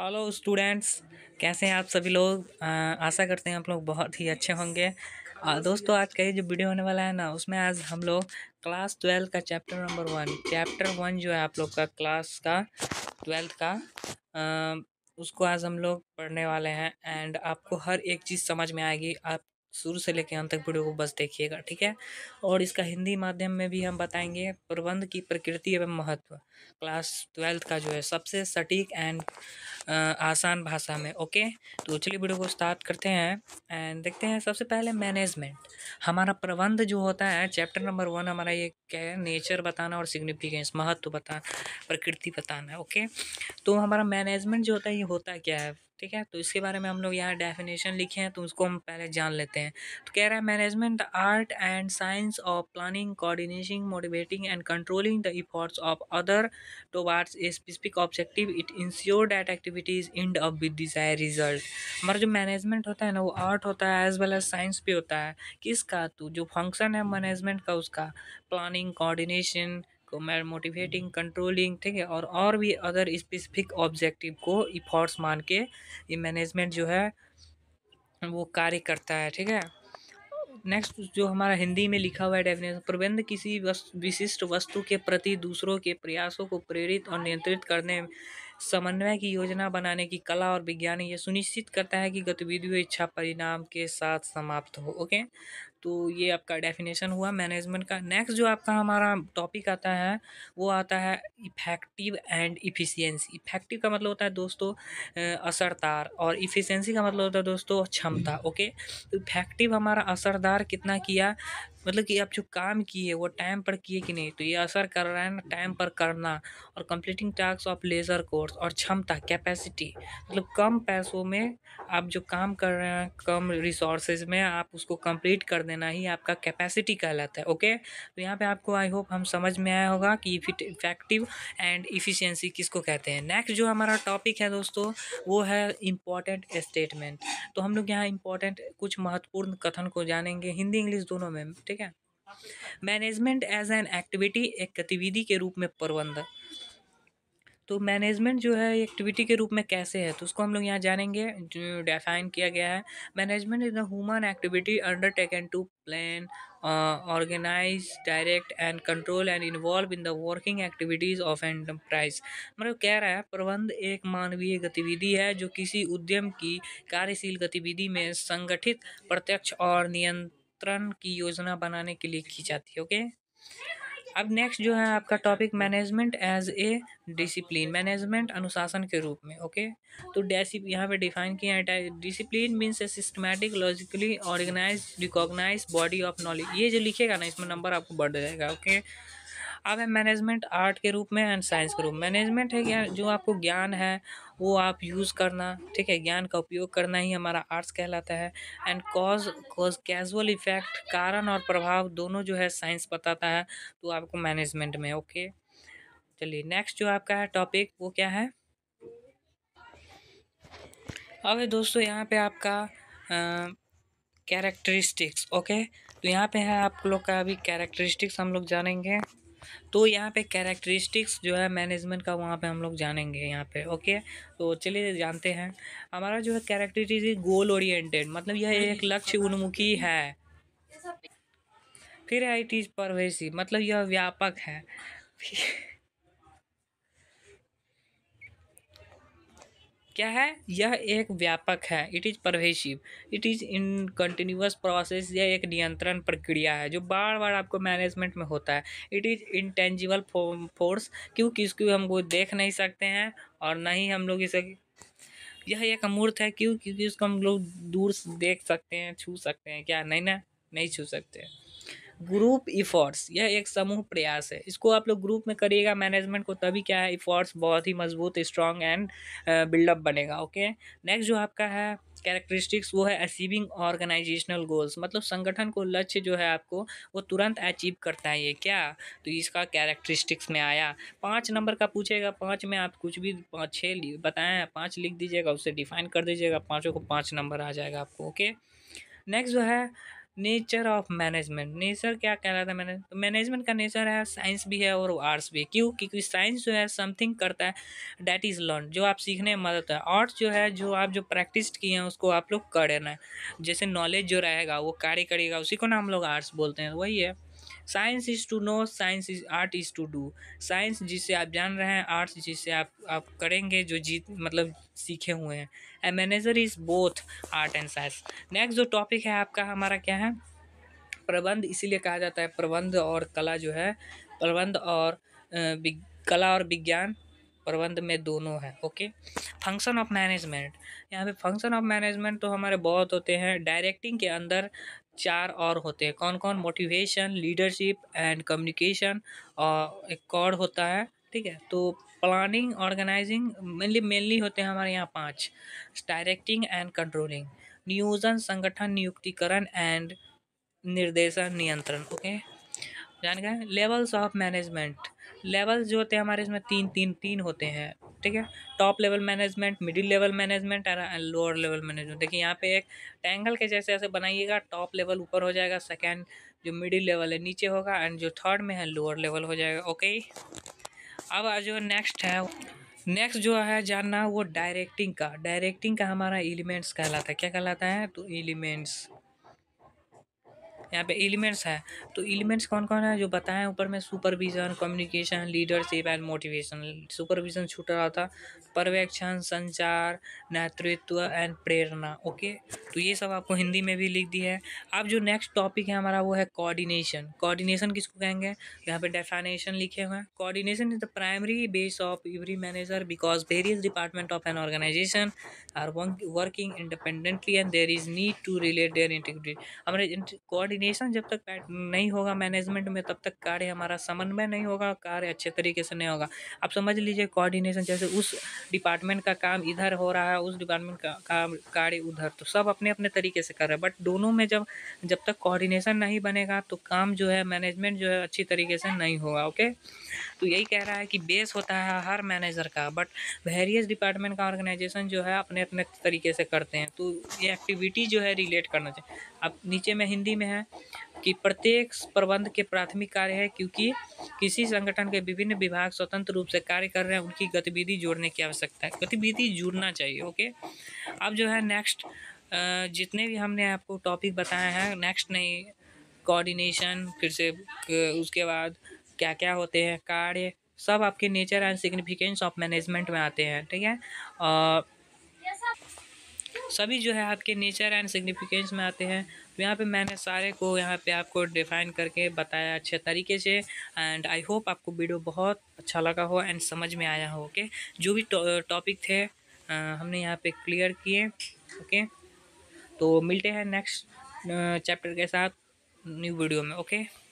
Hello students कैसे हैं आप सभी लोग आशा करते हैं आप लोग बहुत ही अच्छे होंगे दोस्तों आज का ये जो वीडियो होने वाला है ना उसमें आज हम लोग क्लास ट्वेल्थ का chapter number one chapter one जो है आप लोग का क्लास का ट्वेल्थ का आ, उसको आज हम लोग पढ़ने वाले हैं एंड आपको हर एक चीज़ समझ में आएगी आप शुरू से लेकर अंत तक वीडियो को बस देखिएगा ठीक है और इसका हिंदी माध्यम में भी हम बताएंगे प्रबंध की प्रकृति एवं महत्व क्लास ट्वेल्थ का जो है सबसे सटीक एंड आसान भाषा में ओके तो चलिए वीडियो को स्टार्ट करते हैं एंड देखते हैं सबसे पहले मैनेजमेंट हमारा प्रबंध जो होता है चैप्टर नंबर वन हमारा ये क्या है नेचर बताना और सिग्निफिकेंस महत्व बताना प्रकृति बताना ओके तो हमारा मैनेजमेंट जो होता है ये होता क्या है ठीक है तो इसके बारे में हम लोग यहाँ डेफिनेशन लिखे हैं तो उसको हम पहले जान लेते हैं तो कह रहा है management the art and science of planning coordinating motivating and controlling the efforts of other towards a specific objective it ensure that activities end up with desire result हमारा जो मैनेजमेंट होता है ना वो आर्ट होता है एज वेल एज साइंस भी होता है किसका तो जो फंक्शन है मैनेजमेंट का उसका प्लानिंग कोऑर्डिनेशन मैं मोटिवेटिंग कंट्रोलिंग ठीक है और और भी अदर स्पेसिफिक ऑब्जेक्टिव को इफॉर्ट्स मान के ये मैनेजमेंट जो है वो कार्य करता है ठीक है नेक्स्ट जो हमारा हिंदी में लिखा हुआ है डेफिनेशन प्रबंध किसी विशिष्ट वस्तु के प्रति दूसरों के प्रयासों को प्रेरित और नियंत्रित करने समन्वय की योजना बनाने की कला और विज्ञान ये सुनिश्चित करता है कि गतिविधियों इच्छा परिणाम के साथ समाप्त हो ओके तो ये आपका डेफिनेशन हुआ मैनेजमेंट का नेक्स्ट जो आपका हमारा टॉपिक आता है वो आता है इफेक्टिव एंड इफ़िशियंसी इफेक्टिव का मतलब होता है दोस्तों असरदार और इफ़िशियंसी का मतलब होता है दोस्तों क्षमता ओके हम्म। इफेक्टिव हमारा असरदार कितना किया मतलब कि आप जो काम किए वो टाइम पर किए कि नहीं तो ये असर कर रहा है ना टाइम पर करना और completing task of lesser course और क्षमता कैपेसिटी मतलब कम पैसों में आप जो काम कर रहे हैं कम रिसोर्सेज में आप उसको कंप्लीट कर देना ही आपका कैपेसिटी कहलाता है ओके तो यहाँ पे आपको आई होप हम समझ में आया होगा कि इफेक्टिव एंड इफ़िशियंसी किसको कहते हैं नेक्स्ट जो हमारा टॉपिक है दोस्तों वो है इम्पॉर्टेंट स्टेटमेंट तो हम लोग यहाँ इम्पॉर्टेंट कुछ महत्वपूर्ण कथन को जानेंगे हिंदी इंग्लिश दोनों में ठीक ठीक है मैनेजमेंट एज एन एक्टिविटी एक गतिविधि के रूप में प्रबंध तो मैनेजमेंट जो है एक्टिविटी के रूप में कैसे है तो उसको हम लोग यहाँ जानेंगे जो डेफाइन किया गया है management is the human activity undertaken to plan organise direct and control and involve in the working activities of enterprise मतलब कह रहा है प्रबंध एक मानवीय गतिविधि है जो किसी उद्यम की कार्यशील गतिविधि में संगठित प्रत्यक्ष और नियंत्रण नियंत्रण की योजना बनाने के लिए की जाती है ओके अब नेक्स्ट जो है आपका topic management as a discipline management अनुशासन के रूप में ओके तो डेसी यहाँ पे डिफाइन किया है discipline means a systematic logically organise recognise body of knowledge ये जो लिखेगा ना इसमें नंबर आपको बढ़ जाएगा ओके अब है मैनेजमेंट आर्ट के रूप में एंड साइंस के रूप में मैनेजमेंट है क्या जो आपको ज्ञान है वो आप यूज़ करना ठीक है ज्ञान का उपयोग करना ही हमारा आर्ट्स कहलाता है and cause cause causal effect कारण और प्रभाव दोनों जो है साइंस बताता है तो आपको मैनेजमेंट में ओके चलिए नेक्स्ट जो आपका है टॉपिक वो क्या है अब दोस्तों यहाँ पे आपका कैरेक्टरिस्टिक्स ओके तो यहाँ पे है आप लोग का अभी कैरेक्टरिस्टिक्स हम लोग जानेंगे तो यहाँ पे कैरेक्टरिस्टिक्स जो है मैनेजमेंट का वहाँ पे हम लोग जानेंगे यहाँ पे ओके तो चलिए जानते हैं हमारा जो है कैरेक्टरिस्टिक गोल ओरिएंटेड मतलब यह एक लक्ष्य उन्मुखी है फिर है इट इज़ परवेसी मतलब यह व्यापक है क्या है यह एक व्यापक है it is pervasive it is in continuous process यह एक नियंत्रण प्रक्रिया है जो बार बार आपको मैनेजमेंट में होता है इट इज़ इंटेंजिबल फोर्स क्योंकि इसको हमको देख नहीं सकते हैं और ना ही हम लोग इसे यह एक अमूर्त है क्यों क्योंकि उसको हम लोग दूर देख सकते हैं छू सकते हैं क्या नहीं ना नहीं छू सकते हैं ग्रुप इफ़ॉर्ट्स यह एक समूह प्रयास है इसको आप लोग ग्रुप में करिएगा मैनेजमेंट को तभी क्या है इफ़ॉर्ट्स बहुत ही मजबूत स्ट्रांग एंड बिल्डअप बनेगा ओके नेक्स्ट जो आपका है कैरेक्टरिस्टिक्स वो है अचीविंग ऑर्गेनाइजेशनल गोल्स मतलब संगठन को लक्ष्य जो है आपको वो तुरंत अचीव करता है ये क्या तो इसका कैरेक्टरिस्टिक्स में आया पाँच नंबर का पूछेगा पाँच में आप कुछ भी पाँच छः बताएँ पाँच लिख दीजिएगा उसे डिफाइन कर दीजिएगा पाँचों को पाँच नंबर आ जाएगा आपको ओके नेक्स्ट जो है नेचर ऑफ मैनेजमेंट नेचर क्या कह रहा था मैंने तो मैनेजमेंट का नेचर है साइंस भी है और आर्ट्स भी है क्यों क्योंकि साइंस जो है समथिंग करता है डैट इज़ लर्न जो आप सीखने में मदद है आर्ट्स जो है जो आप जो प्रैक्टिस किए हैं उसको आप लोग करना है जैसे नॉलेज जो रहेगा वो कार्य करेगा उसी को ना हम लोग आर्ट्स बोलते हैं वही है science is to know science is art is to do science जिसे आप जान रहे हैं आर्ट्स जिसे आप आप करेंगे जो जीत मतलब सीखे हुए हैं a manager is both art and science next जो टॉपिक है आपका हमारा क्या है प्रबंध इसीलिए कहा जाता है प्रबंध और कला जो है प्रबंध और कला और विज्ञान प्रबंध में दोनों है ओके फंक्शन ऑफ मैनेजमेंट यहाँ पे फंक्शन ऑफ मैनेजमेंट तो हमारे बहुत होते हैं डायरेक्टिंग के अंदर चार और होते हैं कौन कौन मोटिवेशन लीडरशिप एंड कम्युनिकेशन और एक कॉर्ड होता है ठीक है तो प्लानिंग ऑर्गेनाइजिंग मेनली मेनली होते हैं हमारे यहाँ पाँच डायरेक्टिंग एंड कंट्रोलिंग नियोजन संगठन नियुक्तिकरण एंड निर्देशन नियंत्रण ओके जान गए लेवल्स ऑफ मैनेजमेंट लेवल्स जो होते हैं हमारे इसमें तीन तीन तीन होते हैं ठीक है top level management middle level management और लोअर लेवल मैनेजमेंट देखिए यहाँ पे एक ट्रैंगल के जैसे ऐसे बनाइएगा टॉप लेवल ऊपर हो जाएगा सेकेंड जो मिडिल लेवल है नीचे होगा एंड जो थर्ड में है लोअर लेवल हो जाएगा ओके अब जो नेक्स्ट है नेक्स्ट जो है जानना वो डायरेक्टिंग का डायरेक्टिंग का हमारा एलिमेंट्स कहलाता है क्या कहलाता है तो एलिमेंट्स यहाँ पे एलिमेंट्स है तो एलिमेंट्स कौन कौन है जो बताएं ऊपर में supervision communication leadership and motivation supervision छूटा रहा था पर्यवेक्षण संचार नेतृत्व एंड प्रेरणा ओके तो ये सब आपको हिंदी में भी लिख दी है अब जो नेक्स्ट टॉपिक है हमारा वो है कोऑर्डिनेशन कोऑर्डिनेशन किसको कहेंगे यहाँ पे डेफिनेशन लिखे हुए हैं coordination is the primary base of every manager because various department of an organisation are working independently and there is need to relate their integrity हमारे कोऑर्डिनेशन कोऑर्डिनेशन जब तक नहीं होगा मैनेजमेंट में तब तक कार्य हमारा समन्वय नहीं होगा कार्य अच्छे तरीके से नहीं होगा आप समझ लीजिए कोऑर्डिनेशन जैसे उस डिपार्टमेंट का काम इधर हो रहा है उस डिपार्टमेंट का काम कार्य उधर तो सब अपने अपने तरीके से कर रहे हैं बट दोनों में जब जब तक कोऑर्डिनेशन नहीं बनेगा तो काम जो है मैनेजमेंट जो है अच्छी तरीके से नहीं होगा ओके तो यही कह रहा है कि बेस होता है हर मैनेजर का बट वेरियस डिपार्टमेंट का ऑर्गेनाइजेशन जो है अपने अपने तरीके से करते हैं तो ये एक्टिविटी जो है रिलेट करना चाहिए अब नीचे में हिंदी में है कि प्रत्येक प्रबंध के प्राथमिक कार्य है क्योंकि किसी संगठन के विभिन्न विभाग स्वतंत्र रूप से कार्य कर रहे हैं उनकी गतिविधि जोड़ने की आवश्यकता है गतिविधि जुड़ना चाहिए ओके अब जो है नेक्स्ट जितने भी हमने आपको टॉपिक बताए हैं नेक्स्ट नहीं कोऑर्डिनेशन फिर से उसके बाद क्या क्या होते हैं कार्य सब आपके nature and significance of management में आते हैं ठीक है और सभी जो है आपके नेचर एंड सिग्निफिकेंस में आते हैं तो यहाँ पे मैंने सारे को यहाँ पे आपको डिफाइन करके बताया अच्छे तरीके से एंड आई होप आपको वीडियो बहुत अच्छा लगा हो एंड समझ में आया हो ओके okay? जो भी टॉपिक थे हमने यहाँ पे क्लियर किए ओके okay? तो मिलते हैं नेक्स्ट चैप्टर के साथ न्यू वीडियो में ओके okay?